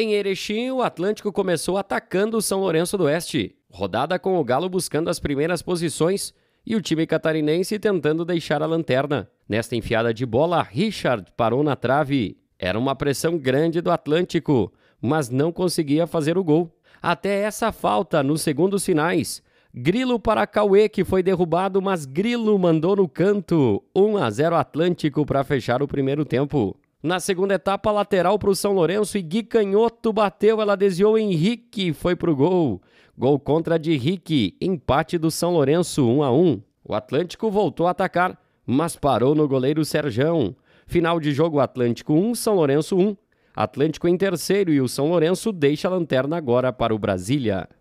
Em Erechim, o Atlântico começou atacando o São Lourenço do Oeste, rodada com o Galo buscando as primeiras posições e o time catarinense tentando deixar a lanterna. Nesta enfiada de bola, Richard parou na trave. Era uma pressão grande do Atlântico, mas não conseguia fazer o gol. Até essa falta nos segundos finais. Grilo para Cauê, que foi derrubado, mas Grilo mandou no canto. 1 a 0 Atlântico para fechar o primeiro tempo. Na segunda etapa, lateral para o São Lourenço e Gui Canhoto bateu, ela desviou Henrique, foi para o gol. Gol contra de Henrique, empate do São Lourenço 1 a 1. O Atlântico voltou a atacar, mas parou no goleiro Serjão. Final de jogo Atlântico 1, São Lourenço 1. Atlântico em terceiro e o São Lourenço deixa a lanterna agora para o Brasília.